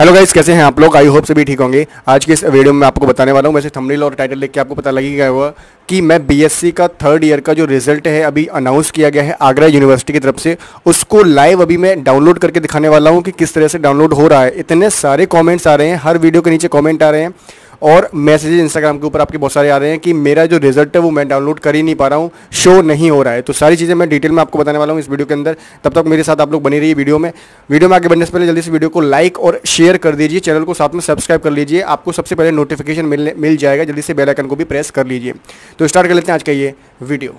hello guys कैसे हैं आप लोग आई होप से भी ठीक होंगे आज के इस वीडियो में आपको बताने वाला हूँ वैसे थंबनेल और टाइटल देख के आपको पता लग गया हुआ कि मैं बीएससी का थर्ड ईयर का जो रिजल्ट है अभी अनाउंस किया गया है आगरा यूनिवर्सिटी की तरफ से उसको लाइव अभी मैं डाउनलोड करके दिखाने वाला हूँ कि किस तरह से डाउनलोड हो रहा है इतने सारे कॉमेंट्स आ रहे हैं हर वीडियो के नीचे कॉमेंट आ रहे हैं और मैसेजेज इंस्टाग्राम के ऊपर आपके बहुत सारे आ रहे हैं कि मेरा जो रिजल्ट है वो मैं डाउनलोड कर ही नहीं पा रहा हूँ शो नहीं हो रहा है तो सारी चीज़ें मैं डिटेल में आपको बताने वाला हूँ इस वीडियो के अंदर तब तक मेरे साथ आप लोग बनी रही वीडियो में वीडियो में आगे बनने से पहले जल्दी से वीडियो को लाइक और शेयर कर दीजिए चैनल को साथ में सब्सक्राइब कर लीजिए आपको सबसे पहले नोटिफिकेशन मिलने मिल जाएगा जल्दी से बेलाइकन को भी प्रेस कर लीजिए तो स्टार्ट कर लेते हैं आज का ये वीडियो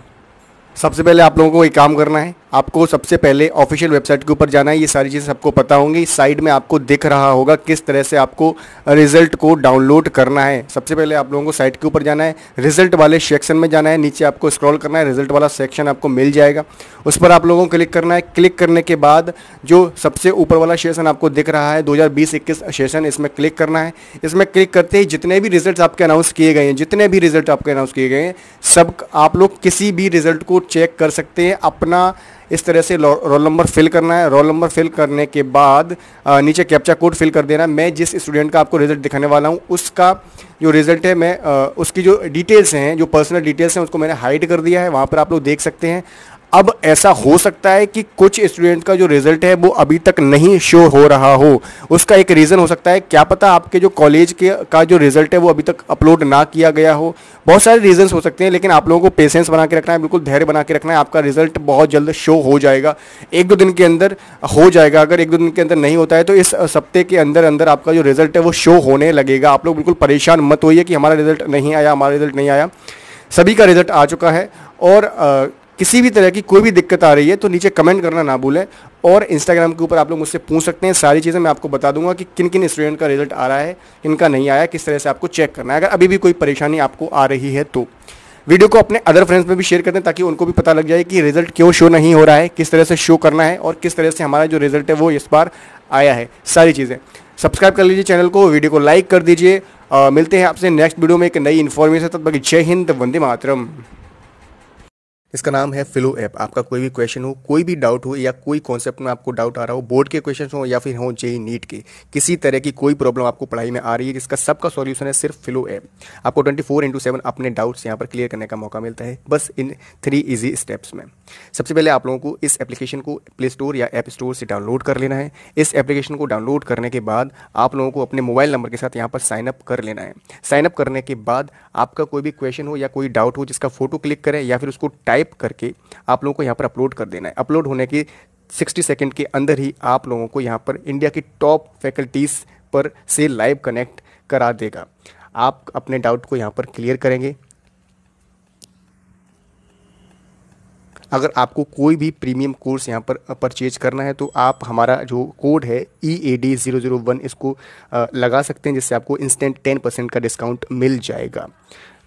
सबसे पहले आप लोगों को एक काम करना है आपको सबसे पहले ऑफिशियल वेबसाइट के ऊपर जाना है ये सारी चीज़ें सबको पता होंगी साइड में आपको दिख रहा होगा किस तरह से आपको रिजल्ट को डाउनलोड करना है सबसे पहले आप लोगों को साइट के ऊपर जाना है रिजल्ट वाले सेक्शन में जाना है नीचे आपको स्क्रॉल करना है रिजल्ट वाला सेक्शन आपको मिल जाएगा उस पर आप लोगों को क्लिक करना है क्लिक करने के बाद जो सबसे ऊपर वाला सेशन आपको दिख रहा है दो हज़ार सेशन इसमें क्लिक करना है इसमें क्लिक करते ही जितने भी रिजल्ट आपके अनाउंस किए गए हैं जितने भी रिजल्ट आपके अनाउंस किए गए हैं सब आप लोग किसी भी रिजल्ट को चेक कर सकते हैं अपना इस तरह से रोल नंबर फिल करना है रोल नंबर फिल करने के बाद नीचे कैप्चा कोड फिल कर देना मैं जिस स्टूडेंट का आपको रिजल्ट दिखाने वाला हूँ उसका जो रिजल्ट है मैं उसकी जो डिटेल्स हैं जो पर्सनल डिटेल्स हैं उसको मैंने हाइड कर दिया है वहाँ पर आप लोग देख सकते हैं अब ऐसा हो सकता है कि कुछ स्टूडेंट का जो रिज़ल्ट है वो अभी तक नहीं शो हो रहा हो उसका एक रीज़न हो सकता है क्या पता आपके जो कॉलेज के का जो रिज़ल्ट है वो अभी तक अपलोड ना किया गया हो बहुत सारे रीज़न्स हो सकते हैं लेकिन आप लोगों को पेशेंस बना के रखना है बिल्कुल धैर्य बना के रखना है आपका रिज़ल्ट बहुत जल्द शो हो जाएगा एक दो दिन के अंदर हो जाएगा अगर एक दो दिन के अंदर नहीं होता है तो इस सप्ते के अंदर अंदर आपका जो रिज़ल्ट है वो शो होने लगेगा आप लोग बिल्कुल परेशान मत होइए कि हमारा रिज़ल्ट नहीं आया हमारा रिज़ल्ट नहीं आया सभी का रिज़ल्ट आ चुका है और किसी भी तरह की कोई भी दिक्कत आ रही है तो नीचे कमेंट करना ना भूलें और इंस्टाग्राम के ऊपर आप लोग मुझसे पूछ सकते हैं सारी चीज़ें मैं आपको बता दूंगा कि किन किन स्टूडेंट का रिजल्ट आ रहा है इनका नहीं आया किस तरह से आपको चेक करना है अगर अभी भी कोई परेशानी आपको आ रही है तो वीडियो को अपने अदर फ्रेंड्स में भी शेयर करते हैं ताकि उनको भी पता लग जाए कि रिजल्ट क्यों शो नहीं हो रहा है किस तरह से शो करना है और किस तरह से हमारा जो रिजल्ट है वो इस बार आया है सारी चीज़ें सब्सक्राइब कर लीजिए चैनल को वीडियो को लाइक कर दीजिए मिलते हैं आपसे नेक्स्ट वीडियो में एक नई इन्फॉर्मेशन तब तक जय हिंद वंदे मातरम इसका नाम है फिलो ऐप आपका कोई भी क्वेश्चन हो कोई भी डाउट हो या कोई कॉन्सेप्ट में आपको डाउट आ रहा हो बोर्ड के क्वेश्चन हो या फिर हो जेई नीट के किसी तरह की कोई प्रॉब्लम आपको पढ़ाई में आ रही है जिसका सबका सॉल्यूशन है सिर्फ फिलो ऐप आपको ट्वेंटी फोर इंटू सेवन अपने डाउट्स यहाँ पर क्लियर करने का मौका मिलता है बस इन थ्री ईजी स्टेप्स में सबसे पहले आप लोगों को इस एप्लीकेशन को प्ले स्टोर या ऐप स्टोर से डाउनलोड कर लेना है इस एप्लीकेशन को डाउनलोड करने के बाद आप लोगों को अपने मोबाइल नंबर के साथ यहाँ पर साइनअप कर लेना है साइनअप करने के बाद आपका कोई भी क्वेश्चन हो या कोई डाउट हो जिसका फोटो क्लिक करें या फिर उसको टाइप टाइप करके आप लोगों को यहाँ पर अपलोड कर देना है अपलोड होने के 60 सेकंड के अंदर ही आप लोगों को यहाँ पर इंडिया की टॉप फैकल्टीज़ पर से लाइव कनेक्ट करा देगा आप अपने डाउट को यहाँ पर क्लियर करेंगे अगर आपको कोई भी प्रीमियम कोर्स यहाँ पर परचेज करना है तो आप हमारा जो कोड है E A D zero zero one इसको लगा सकते हैं जिससे आपको इंस्टेंट टेन परसेंट का डिस्काउंट मिल जाएगा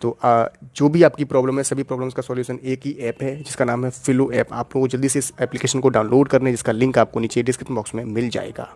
तो आ, जो भी आपकी प्रॉब्लम है सभी प्रॉब्लम्स का सॉल्यूशन एक ही ऐप है जिसका नाम है फिलो ऐप आप लोगों को जल्दी से इस एप्लीकेशन को डाउनलोड करने जिसका लिंक आपको नीचे डिस्क्रिप्शन बॉक्स में मिल जाएगा